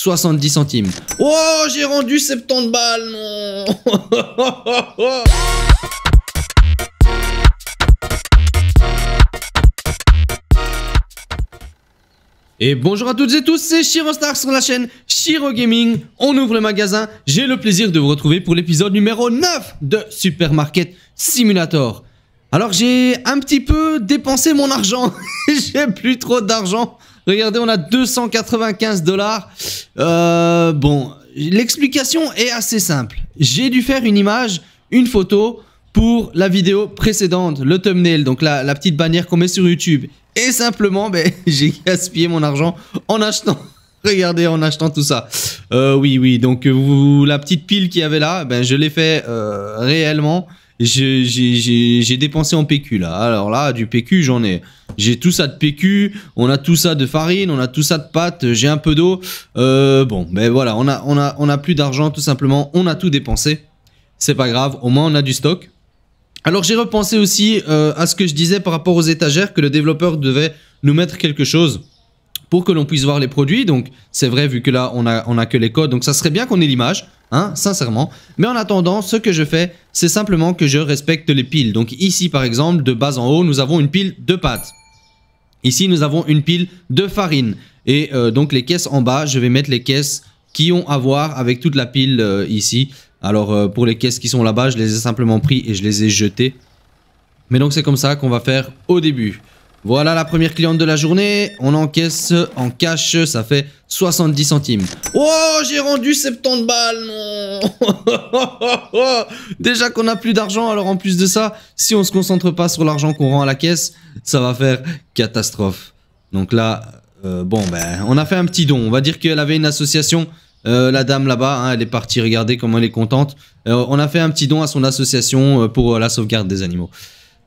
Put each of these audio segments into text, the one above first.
70 centimes. Oh, j'ai rendu 70 balles, Et bonjour à toutes et tous, c'est shiro Stars sur la chaîne Shiro Gaming. On ouvre le magasin. J'ai le plaisir de vous retrouver pour l'épisode numéro 9 de Supermarket Simulator. Alors j'ai un petit peu dépensé mon argent. j'ai plus trop d'argent. Regardez, on a 295 dollars. Euh, bon, l'explication est assez simple. J'ai dû faire une image, une photo pour la vidéo précédente, le thumbnail, donc la, petite bannière qu'on met sur YouTube. Et simplement, ben, j'ai gaspillé mon argent en achetant Regardez en achetant tout ça. Euh, oui, oui, donc vous, la petite pile qu'il y avait là, ben, je l'ai fait euh, réellement j'ai dépensé en PQ là. Alors là, du PQ, j'en ai. J'ai tout ça de PQ, on a tout ça de farine, on a tout ça de pâte, j'ai un peu d'eau. Euh, bon, ben voilà, on a, on a, on a plus d'argent tout simplement, on a tout dépensé. C'est pas grave, au moins on a du stock. Alors j'ai repensé aussi euh, à ce que je disais par rapport aux étagères, que le développeur devait nous mettre quelque chose pour que l'on puisse voir les produits. Donc c'est vrai vu que là on a, on a que les codes, donc ça serait bien qu'on ait l'image, hein, sincèrement. Mais en attendant, ce que je fais, c'est simplement que je respecte les piles. Donc ici par exemple, de bas en haut, nous avons une pile de pâtes. Ici nous avons une pile de farine. Et euh, donc les caisses en bas, je vais mettre les caisses qui ont à voir avec toute la pile euh, ici. Alors euh, pour les caisses qui sont là-bas, je les ai simplement pris et je les ai jetées. Mais donc c'est comme ça qu'on va faire au début. Voilà la première cliente de la journée. On encaisse en cash, ça fait 70 centimes. Oh, j'ai rendu 70 balles, Déjà qu'on a plus d'argent, alors en plus de ça, si on se concentre pas sur l'argent qu'on rend à la caisse, ça va faire catastrophe. Donc là, euh, bon, ben, on a fait un petit don. On va dire qu'elle avait une association, euh, la dame là-bas, hein, elle est partie, regardez comment elle est contente. Euh, on a fait un petit don à son association pour la sauvegarde des animaux.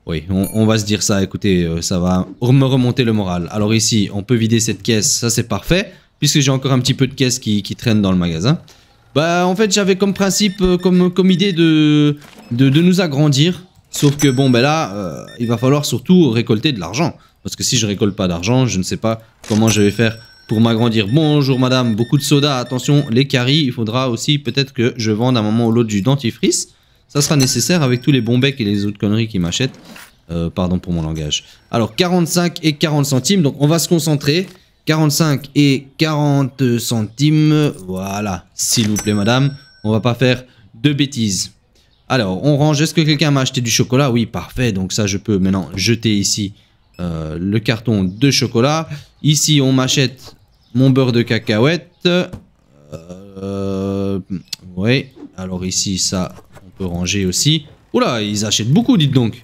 Oui, on, va se dire ça, écoutez, euh, ça va me remonter le moral. Alors ici, on peut vider cette caisse, ça c'est parfait, puisque j'ai encore un petit peu de caisse qui, traîne dans le magasin. Bah en fait j'avais comme principe, euh, comme, comme idée de, de, nous agrandir, sauf que bon ben là, euh, il va falloir surtout récolter de l'argent. Parce que si je récolte pas d'argent, je ne sais pas comment je vais faire pour m'agrandir. Bonjour madame, beaucoup de soda, attention, les caries, il faudra aussi peut-être que je vende un moment ou l'autre du dentifrice. Ça sera nécessaire avec tous les bons becs et les autres conneries qu'ils m'achètent. Euh, pardon pour mon langage. Alors 45 et 40 centimes, donc on va se concentrer. 45 et 40 centimes, voilà, s'il vous plaît madame, on va pas faire de bêtises. Alors, on range, est-ce que quelqu'un m'a acheté du chocolat Oui, parfait, donc ça je peux maintenant jeter ici euh, le carton de chocolat. Ici, on m'achète mon beurre de cacahuète. Euh, oui, alors ici, ça, peut ranger aussi. là, ils achètent beaucoup, dites donc.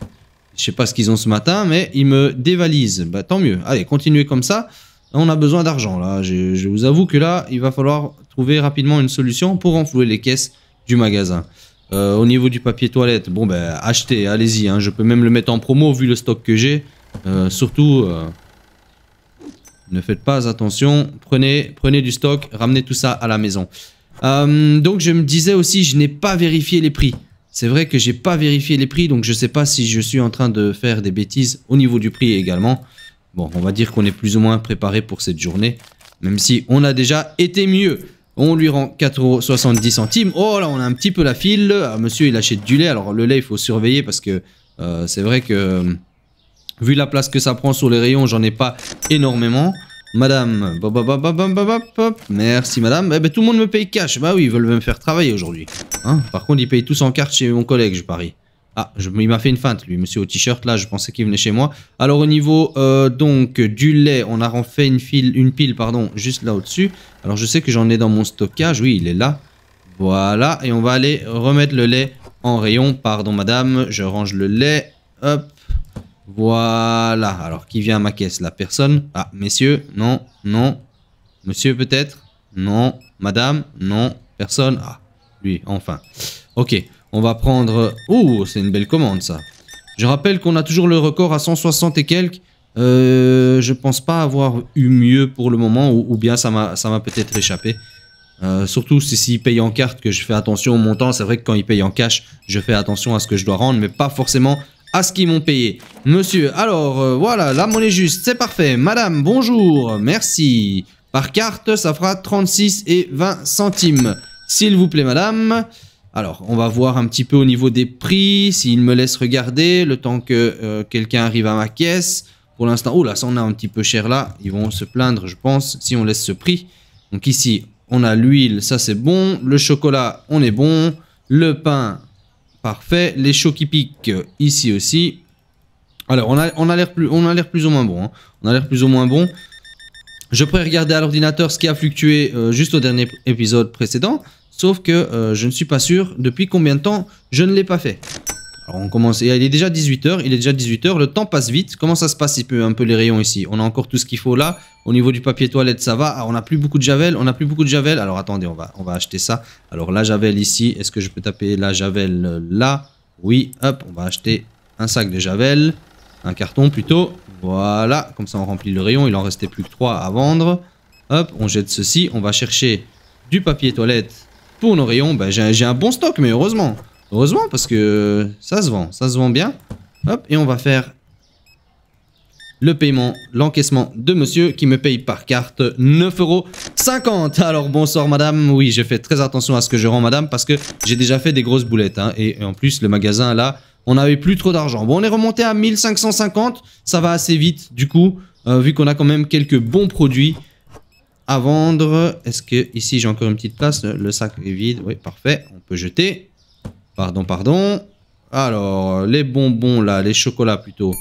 Je sais pas ce qu'ils ont ce matin, mais ils me dévalisent. Bah tant mieux. Allez, continuez comme ça. on a besoin d'argent. Là, je, vous avoue que là, il va falloir trouver rapidement une solution pour enflouer les caisses du magasin. Euh, au niveau du papier toilette, bon ben achetez, allez-y. Hein. Je peux même le mettre en promo vu le stock que j'ai. Euh, surtout, euh, ne faites pas attention. Prenez, prenez du stock, ramenez tout ça à la maison. Euh, donc je me disais aussi, je n'ai pas vérifié les prix. C'est vrai que j'ai pas vérifié les prix, donc je sais pas si je suis en train de faire des bêtises au niveau du prix également. Bon, on va dire qu'on est plus ou moins préparé pour cette journée, même si on a déjà été mieux. On lui rend 4,70 centimes. Oh là, on a un petit peu la file. Ah, monsieur, il achète du lait. Alors le lait, il faut surveiller parce que euh, c'est vrai que vu la place que ça prend sur les rayons, j'en ai pas énormément. Madame, merci madame. Eh ben, tout le monde me paye cash. Bah oui, ils veulent me faire travailler aujourd'hui. Hein? Par contre, ils payent tous en carte chez mon collègue, je parie. Ah, je, il m'a fait une feinte, lui, monsieur au t-shirt, là, je pensais qu'il venait chez moi. Alors, au niveau, euh, donc, du lait, on a refait une, une pile, pardon, juste là au-dessus. Alors, je sais que j'en ai dans mon stockage, oui, il est là. Voilà, et on va aller remettre le lait en rayon, pardon, madame, je range le lait, hop, voilà. Alors, qui vient à ma caisse La personne Ah, messieurs Non, non. Monsieur peut-être Non. Madame Non. Personne Ah, lui, enfin. Ok, on va prendre... Oh, c'est une belle commande, ça. Je rappelle qu'on a toujours le record à 160 et quelques. Euh, je pense pas avoir eu mieux pour le moment, ou, bien ça m'a peut-être échappé. Euh, surtout si s'il paye en carte que je fais attention au montant. C'est vrai que quand il paye en cash, je fais attention à ce que je dois rendre, mais pas forcément à ce qu'ils m'ont payé. Monsieur, alors, euh, voilà, la monnaie juste, c'est parfait. Madame, bonjour, merci. Par carte, ça fera 36 et 20 centimes. S'il vous plaît, madame. Alors, on va voir un petit peu au niveau des prix, s'il me laisse regarder, le temps que euh, quelqu'un arrive à ma caisse. Pour l'instant, oh là, ça on a un petit peu cher là. Ils vont se plaindre, je pense, si on laisse ce prix. Donc ici, on a l'huile, ça c'est bon. Le chocolat, on est bon. Le pain, Parfait. Les chocs qui piquent ici aussi. Alors, on a, on a l'air plus, plus, ou moins bon. Hein. On a l'air plus ou moins bon. Je pourrais regarder à l'ordinateur ce qui a fluctué euh, juste au dernier épisode précédent. Sauf que euh, je ne suis pas sûr depuis combien de temps je ne l'ai pas fait. Alors on commence, il est déjà 18h, il est déjà 18h, le temps passe vite. Comment ça se passe un peu les rayons ici On a encore tout ce qu'il faut là. Au niveau du papier toilette, ça va. Ah, on n'a plus beaucoup de javel, on n'a plus beaucoup de javel. Alors attendez, on va, on va acheter ça. Alors la javel ici, est-ce que je peux taper la javel là Oui, hop, on va acheter un sac de javel, un carton plutôt. Voilà, comme ça on remplit le rayon, il en restait plus que 3 à vendre. Hop, on jette ceci, on va chercher du papier toilette pour nos rayons. Ben, J'ai un bon stock, mais heureusement. Heureusement, parce que ça se vend, ça se vend bien. Hop, et on va faire le paiement, l'encaissement de monsieur qui me paye par carte 9,50€. Alors bonsoir madame, oui je fais très attention à ce que je rends madame parce que j'ai déjà fait des grosses boulettes. Hein. Et, en plus le magasin là, on n'avait plus trop d'argent. Bon on est remonté à 1550, ça va assez vite du coup, euh, vu qu'on a quand même quelques bons produits à vendre. Est-ce que ici j'ai encore une petite place Le sac est vide, oui parfait, on peut jeter. Pardon, pardon. Alors, les bonbons là, les chocolats plutôt,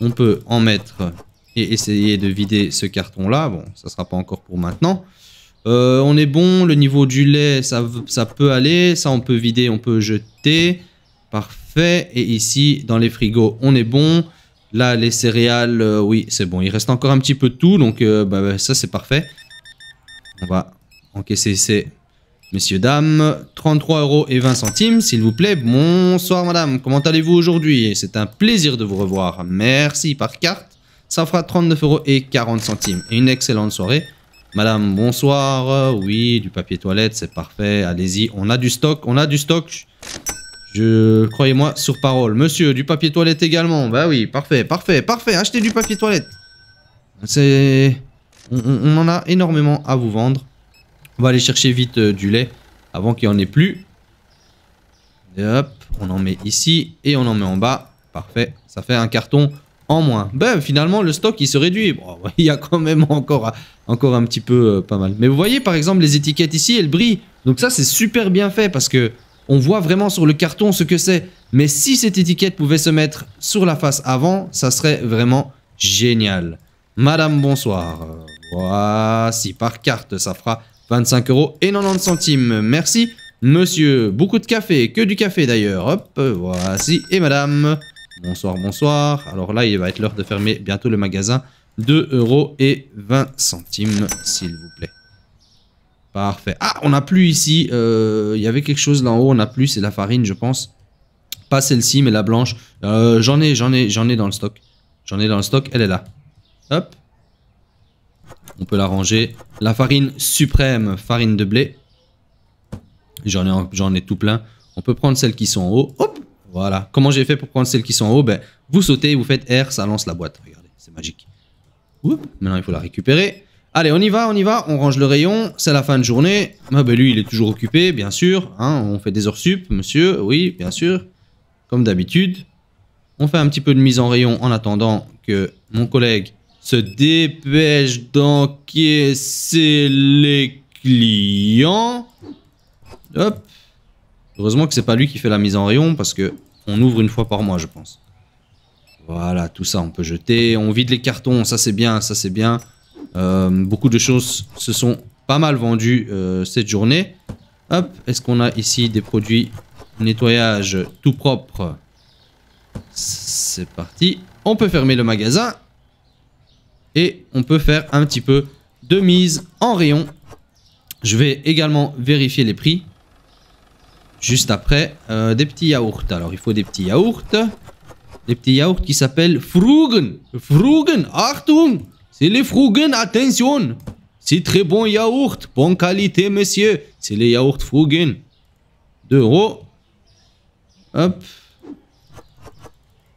on peut en mettre et essayer de vider ce carton là. Bon, ça sera pas encore pour maintenant. Euh, on est bon, le niveau du lait, ça, peut aller. Ça, on peut vider, on peut jeter. Parfait. Et ici, dans les frigos, on est bon. Là, les céréales, euh, oui, c'est bon. Il reste encore un petit peu de tout, donc euh, bah, bah, ça, c'est parfait. On va encaisser ces Messieurs, dames, 33 euros et 20 centimes, s'il vous plaît. Bonsoir, madame. Comment allez-vous aujourd'hui C'est un plaisir de vous revoir. Merci par carte. Ça fera 39 euros et 40 centimes. une excellente soirée. Madame, bonsoir. Oui, du papier toilette, c'est parfait. Allez-y, on a du stock, on a du stock. Je... Croyez-moi, sur parole. Monsieur, du papier toilette également. Bah oui, parfait, parfait, parfait. Achetez du papier toilette. C'est... on en a énormément à vous vendre. On va aller chercher vite euh, du lait avant qu'il n'y en ait plus. hop, on en met ici et on en met en bas. Parfait, ça fait un carton en moins. Ben finalement le stock il se réduit. il y a quand même encore, encore un petit peu euh, pas mal. Mais vous voyez par exemple les étiquettes ici, elles brillent. Donc ça c'est super bien fait parce que on voit vraiment sur le carton ce que c'est. Mais si cette étiquette pouvait se mettre sur la face avant, ça serait vraiment génial. Madame, bonsoir. Voici par carte, ça fera 25 euros et 90 centimes. Merci, monsieur. Beaucoup de café, que du café d'ailleurs. Hop, voici. Et madame, bonsoir, bonsoir. Alors là, il va être l'heure de fermer bientôt le magasin. 2 euros et 20 centimes, s'il vous plaît. Parfait. Ah, on n'a plus ici. Euh, il y avait quelque chose là en haut, on n'a plus. C'est la farine, je pense. Pas celle-ci, mais la blanche. Euh, j'en ai, j'en ai, j'en ai dans le stock. J'en ai dans le stock, elle est là. Hop. On peut la ranger. La farine suprême, farine de blé. J'en ai, tout plein. On peut prendre celles qui sont en haut. Hop Voilà. Comment j'ai fait pour prendre celles qui sont en haut ben, Vous sautez, vous faites R, ça lance la boîte. Regardez, c'est magique. Maintenant, il faut la récupérer. Allez, on y va, on y va. On range le rayon. C'est la fin de journée. Ah, ben, lui, il est toujours occupé, bien sûr. Hein. on fait des heures sup, monsieur. Oui, bien sûr. Comme d'habitude. On fait un petit peu de mise en rayon en attendant que mon collègue se dépêche d'encaisser les clients. Hop. Heureusement que c'est pas lui qui fait la mise en rayon parce que on ouvre une fois par mois, je pense. Voilà, tout ça on peut jeter. On vide les cartons, ça c'est bien, ça c'est bien. Euh, beaucoup de choses se sont pas mal vendues euh, cette journée. Hop, est-ce qu'on a ici des produits nettoyage tout propre C'est parti. On peut fermer le magasin et on peut faire un petit peu de mise en rayon. Je vais également vérifier les prix. Juste après, euh, des petits yaourts. Alors, il faut des petits yaourts. Des petits yaourts qui s'appellent Frugen. Frugen, Achtung C'est les Frugen, attention C'est très bon yaourt, bonne qualité, monsieur. C'est les yaourts Frugen. 2 euros. Hop.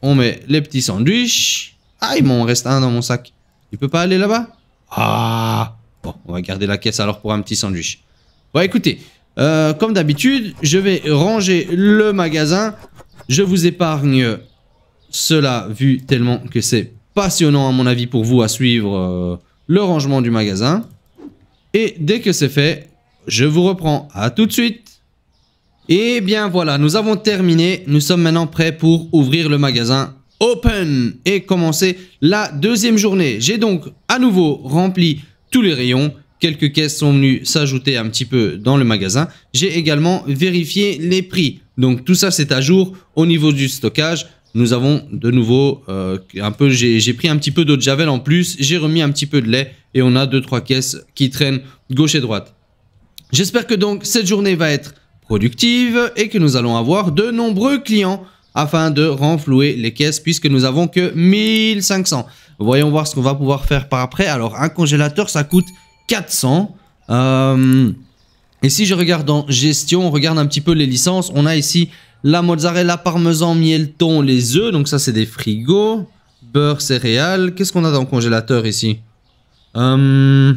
On met les petits sandwichs. Ah, il m'en reste un dans mon sac. Tu peux pas aller là-bas Ah Bon, on va garder la caisse alors pour un petit sandwich. Bon, écoutez, euh, comme d'habitude, je vais ranger le magasin. Je vous épargne cela vu tellement que c'est passionnant à mon avis pour vous à suivre euh, le rangement du magasin. Et dès que c'est fait, je vous reprends. À tout de suite et eh bien voilà, nous avons terminé. Nous sommes maintenant prêts pour ouvrir le magasin Open et commencer la deuxième journée. J'ai donc à nouveau rempli tous les rayons. Quelques caisses sont venues s'ajouter un petit peu dans le magasin. J'ai également vérifié les prix. Donc tout ça c'est à jour au niveau du stockage. Nous avons de nouveau euh, un peu, j'ai pris un petit peu d'eau de javel en plus, j'ai remis un petit peu de lait et on a deux trois caisses qui traînent gauche et droite. J'espère que donc cette journée va être productive et que nous allons avoir de nombreux clients afin de renflouer les caisses puisque nous avons que 1500. Voyons voir ce qu'on va pouvoir faire par après. Alors, un congélateur, ça coûte 400. Euh, et si je regarde en gestion, on regarde un petit peu les licences. On a ici la mozzarella, parmesan, miel, thon, les œufs. Donc ça, c'est des frigos. Beurre, céréales. Qu'est-ce qu'on a dans le congélateur ici euh,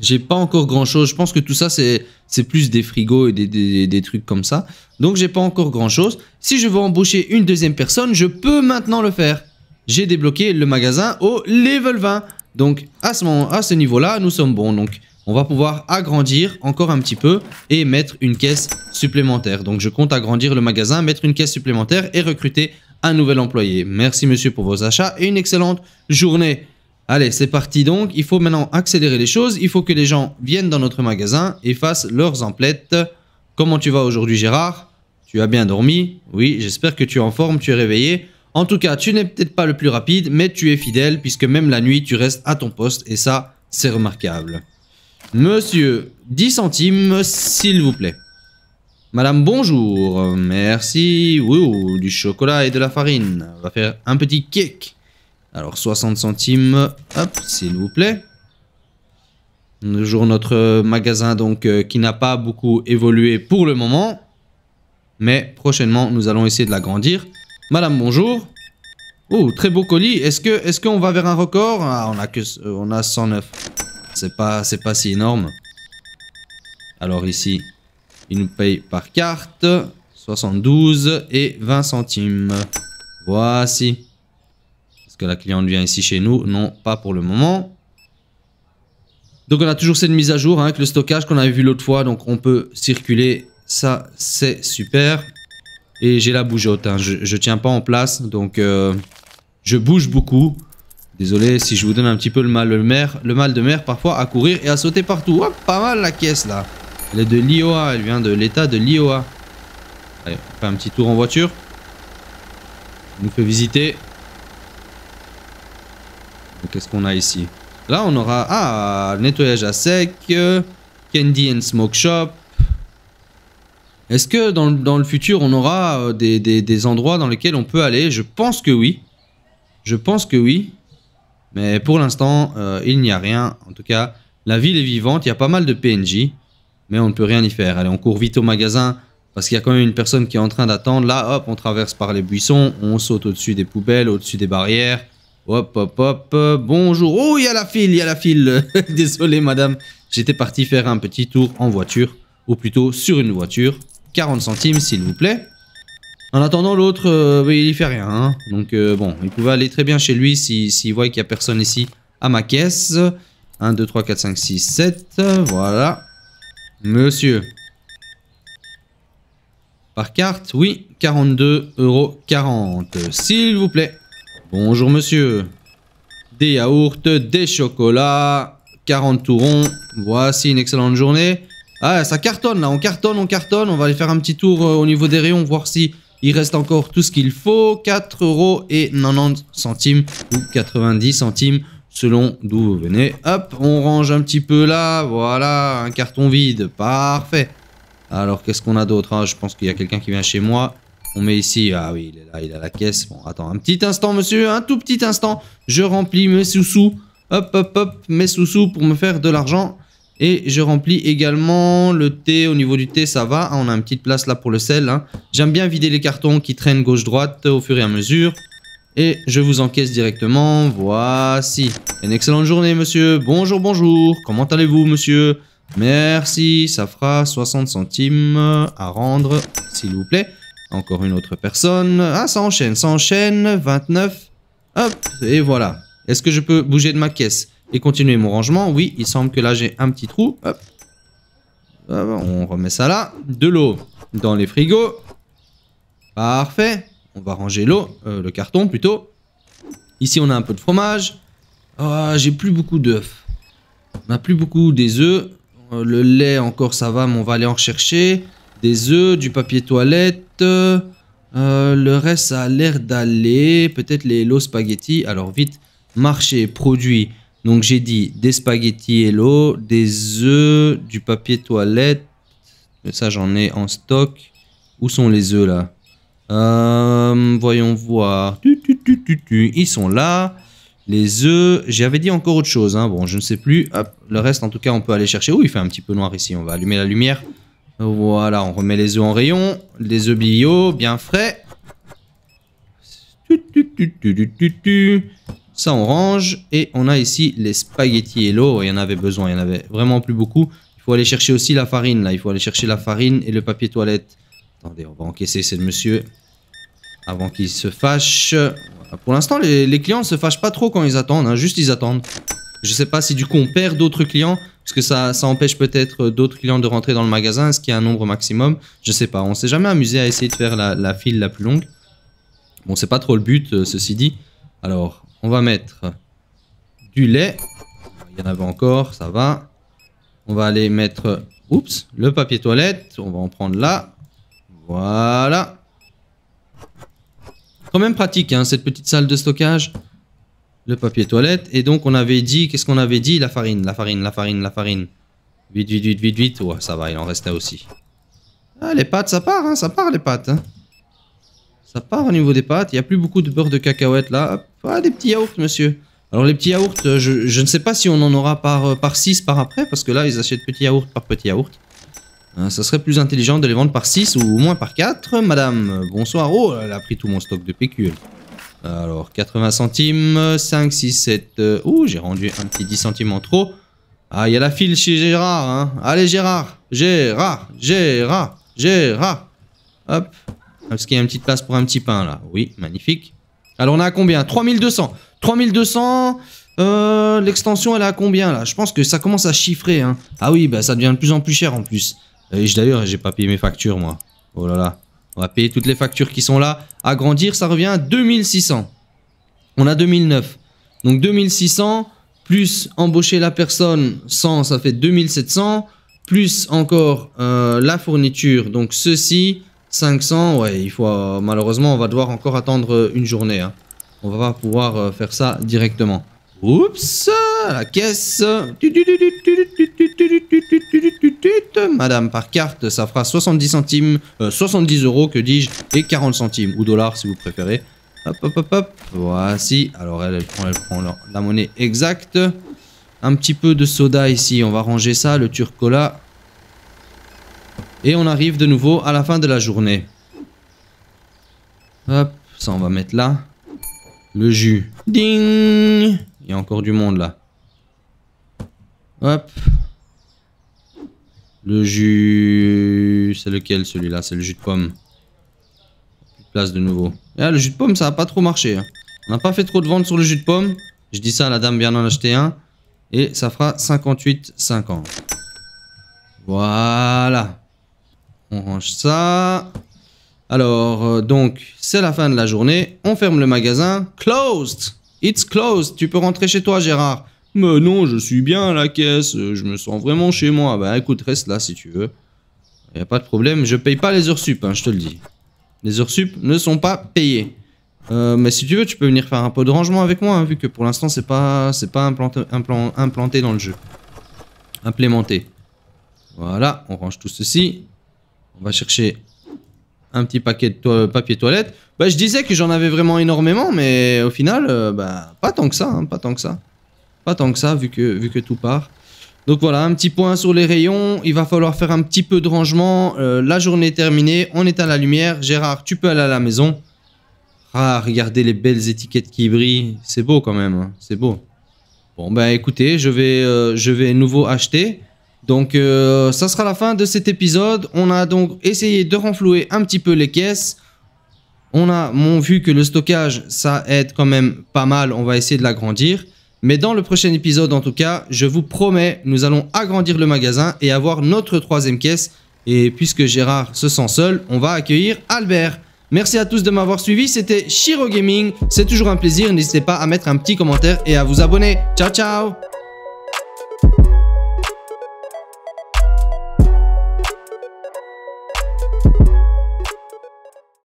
j'ai pas encore grand chose. Je pense que tout ça, c'est, plus des frigos et des, des, trucs comme ça. Donc, j'ai pas encore grand chose. Si je veux embaucher une deuxième personne, je peux maintenant le faire. J'ai débloqué le magasin au level 20. Donc, à ce, à ce niveau-là, nous sommes bons. Donc, on va pouvoir agrandir encore un petit peu et mettre une caisse supplémentaire. Donc, je compte agrandir le magasin, mettre une caisse supplémentaire et recruter un nouvel employé. Merci, monsieur, pour vos achats et une excellente journée. Allez, c'est parti donc. Il faut maintenant accélérer les choses. Il faut que les gens viennent dans notre magasin et fassent leurs emplettes. Comment tu vas aujourd'hui Gérard Tu as bien dormi Oui, j'espère que tu es en forme, tu es réveillé. En tout cas, tu n'es peut-être pas le plus rapide, mais tu es fidèle puisque même la nuit, tu restes à ton poste et ça, c'est remarquable. Monsieur, 10 centimes, s'il vous plaît. Madame, bonjour. Merci. Oui, du chocolat et de la farine. On va faire un petit cake. Alors 60 centimes, hop, s'il vous plaît. jour notre magasin donc euh, qui n'a pas beaucoup évolué pour le moment. Mais prochainement, nous allons essayer de l'agrandir. Madame, bonjour. Oh, très beau colis. Est-ce que est qu'on va vers un record ah, on a que euh, on a 109. C'est pas c'est pas si énorme. Alors ici, il nous paye par carte 72 et 20 centimes. Voici que la cliente vient ici chez nous Non, pas pour le moment. Donc on a toujours cette mise à jour hein, avec le stockage qu'on avait vu l'autre fois. Donc on peut circuler. Ça, c'est super. Et j'ai la bougeotte. Hein. Je, ne tiens pas en place. Donc euh, je bouge beaucoup. Désolé si je vous donne un petit peu le mal, de mer, le mal de mer parfois à courir et à sauter partout. pas mal la caisse là. Elle est de Lioa. Elle vient de l'état de Lioa. Allez, on fait un petit tour en voiture. On nous fait visiter. Qu'est-ce qu'on a ici Là, on aura... Ah, nettoyage à sec, candy and smoke shop. Est-ce que dans, le futur, on aura euh, des, endroits dans lesquels on peut aller Je pense que oui. Je pense que oui. Mais pour l'instant, euh, il n'y a rien. En tout cas, la ville est vivante. Il y a pas mal de PNJ. Mais on ne peut rien y faire. Allez, on court vite au magasin. Parce qu'il y a quand même une personne qui est en train d'attendre. Là, hop, on traverse par les buissons. On saute au-dessus des poubelles, au-dessus des barrières. Hop, hop, hop. Euh, bonjour. Oh, il y a la file, il y a la file. Désolé, madame. J'étais parti faire un petit tour en voiture, ou plutôt sur une voiture. 40 centimes, s'il vous plaît. En attendant, l'autre, euh, il ne fait rien. Hein. Donc, euh, bon, il pouvait aller très bien chez lui s'il voit qu'il n'y a personne ici à ma caisse. 1, 2, 3, 4, 5, 6, 7. Voilà. Monsieur. Par carte, oui, 42,40 euros. S'il vous plaît. Bonjour monsieur. Des yaourts, des chocolats, 40 tourons. Voici une excellente journée. Ah, ça cartonne là, on cartonne, on cartonne. On va aller faire un petit tour euh, au niveau des rayons, voir si il reste encore tout ce qu'il faut. 4,90€ centimes ou 90 centimes selon d'où vous venez. Hop, on range un petit peu là. Voilà, un carton vide. Parfait. Alors, qu'est-ce qu'on a d'autre hein Je pense qu'il y a quelqu'un qui vient chez moi. On met ici, ah oui, il est là, il a la caisse. Bon, attends, un petit instant, monsieur, un tout petit instant. Je remplis mes sous-sous. Hop, hop, hop, mes sous-sous pour me faire de l'argent. Et je remplis également le thé. Au niveau du thé, ça va. on a une petite place là pour le sel. Hein. J'aime bien vider les cartons qui traînent gauche-droite au fur et à mesure. Et je vous encaisse directement. Voici. Une excellente journée, monsieur. Bonjour, bonjour. Comment allez-vous, monsieur Merci. Ça fera 60 centimes à rendre, s'il vous plaît. Encore une autre personne. Ah, ça enchaîne, ça enchaîne. 29. Hop, et voilà. Est-ce que je peux bouger de ma caisse et continuer mon rangement Oui, il semble que là, j'ai un petit trou. Hop. On remet ça là. De l'eau dans les frigos. Parfait. On va ranger l'eau, euh, le carton plutôt. Ici, on a un peu de fromage. Ah, j'ai plus beaucoup d'œufs. On n'a plus beaucoup des œufs. Euh, le lait, encore, ça va, mais on va aller en rechercher. Des œufs, du papier toilette, euh, euh, le reste, a l'air d'aller. Peut-être les lots spaghetti. Alors, vite, marché, produit. Donc, j'ai dit des spaghettis hello, des œufs, du papier toilette. Ça, j'en ai en stock. Où sont les œufs, là euh, Voyons voir. Ils sont là. Les œufs, j'avais dit encore autre chose, hein. bon je ne sais plus. le reste en tout cas on peut aller chercher. Oh il fait un petit peu noir ici, on va allumer la lumière. Voilà, on remet les œufs en rayon. Les œufs bio, bien frais. Ça, on range. Et on a ici les spaghettis et l'eau. Il y en avait besoin, il y en avait vraiment plus beaucoup. Il faut aller chercher aussi la farine, là. Il faut aller chercher la farine et le papier toilette. Attendez, on va encaisser, c'est monsieur. Avant qu'il se fâche. Pour l'instant, les, clients ne se fâchent pas trop quand ils attendent. Hein. Juste, ils attendent. Je sais pas si du coup, on perd d'autres clients. Parce que ça, empêche peut-être d'autres clients de rentrer dans le magasin. Est-ce qu'il y a un nombre maximum Je sais pas. On s'est jamais amusé à essayer de faire la, file la plus longue. Bon, c'est pas trop le but, euh, ceci dit. Alors, on va mettre du lait. Il y en avait encore, ça va. On va aller mettre, oups, le papier toilette. On va en prendre là. Voilà. Quand même pratique, hein, cette petite salle de stockage le papier toilette. Et donc, on avait dit, qu'est-ce qu'on avait dit La farine, la farine, la farine, la farine. Vite, vite, vite, vite, vite. Ouais, ça va, il en restait aussi. Ah, les pâtes, ça part, hein, ça part les pâtes. Hein. Ça part au niveau des pâtes. Il n'y a plus beaucoup de beurre de cacahuète là. Ah, des petits yaourts, monsieur. Alors, les petits yaourts, euh, je, ne sais pas si on en aura par, euh, par 6 par après, parce que là, ils achètent petits yaourts par petits yaourts. Euh, ça serait plus intelligent de les vendre par 6 ou au moins par 4. Madame, bonsoir. Oh, elle a pris tout mon stock de pécule alors, 80 centimes, 5, 6, 7... ouh, j'ai rendu un petit 10 centimes en trop. Ah, il y a la file chez Gérard, hein. Allez, Gérard Gérard Gérard Gérard Hop. Parce qu'il y a une petite place pour un petit pain, là. Oui, magnifique. Alors, on a à combien 3200 3200 euh, L'extension, elle a à combien, là Je pense que ça commence à chiffrer, hein. Ah oui, bah ça devient de plus en plus cher, en plus. Et d'ailleurs, j'ai pas payé mes factures, moi. Oh là là. On va payer toutes les factures qui sont là. Agrandir, ça revient à 2600. On a 2009. Donc 2600 plus embaucher la personne 100, ça fait 2700. Plus encore euh, la fourniture. Donc ceci, 500. Ouais, il faut euh, malheureusement, on va devoir encore attendre une journée. On hein. On va pas pouvoir euh, faire ça directement. Oups la caisse. Madame, par carte, ça fera 70 centimes, 70 euros, que dis-je, et 40 centimes, ou dollars si vous préférez. Hop, hop, hop, hop. Voici. Alors, elle, prend, la, monnaie exacte. Un petit peu de soda ici. On va ranger ça, le turcola. Et on arrive de nouveau à la fin de la journée. Hop, ça on va mettre là. Le jus. Ding Il y a encore du monde là. Hop. Le jus... C'est lequel celui-là C'est le jus de pomme. Place de nouveau. Ah, le jus de pomme, ça a pas trop marché. Hein. On n'a pas fait trop de ventes sur le jus de pomme. Je dis ça, la dame vient en acheter un. Et ça fera 58,50. Voilà. On range ça. Alors, euh, donc, c'est la fin de la journée. On ferme le magasin. Closed. It's closed. Tu peux rentrer chez toi, Gérard non, je suis bien à la caisse, euh, je me sens vraiment chez moi. Bah écoute, reste là si tu veux. Y a pas de problème, je paye pas les heures sup, hein, je te le dis. Les heures sup ne sont pas payées. Euh, mais si tu veux, tu peux venir faire un peu de rangement avec moi, hein, vu que pour l'instant, c'est pas, c'est pas implanté, dans le jeu. Implémenté. Voilà, on range tout ceci. On va chercher un petit paquet de papier toilette. Bah, je disais que j'en avais vraiment énormément, mais au final, euh, bah, pas tant que ça, hein, pas tant que ça pas tant que ça, vu que, vu que tout part. Donc voilà, un petit point sur les rayons. Il va falloir faire un petit peu de rangement. Euh, la journée est terminée. On est à la lumière. Gérard, tu peux aller à la maison. Ah, regardez les belles étiquettes qui brillent. C'est beau quand même. Hein. C'est beau. Bon, ben écoutez, je vais, euh, je vais nouveau acheter. Donc euh, ça sera la fin de cet épisode. On a donc essayé de renflouer un petit peu les caisses. On a mon vu que le stockage, ça aide quand même pas mal. On va essayer de l'agrandir. Mais dans le prochain épisode, en tout cas, je vous promets, nous allons agrandir le magasin et avoir notre troisième caisse. Et puisque Gérard se sent seul, on va accueillir Albert. Merci à tous de m'avoir suivi, c'était Shiro Gaming. C'est toujours un plaisir, n'hésitez pas à mettre un petit commentaire et à vous abonner. Ciao, ciao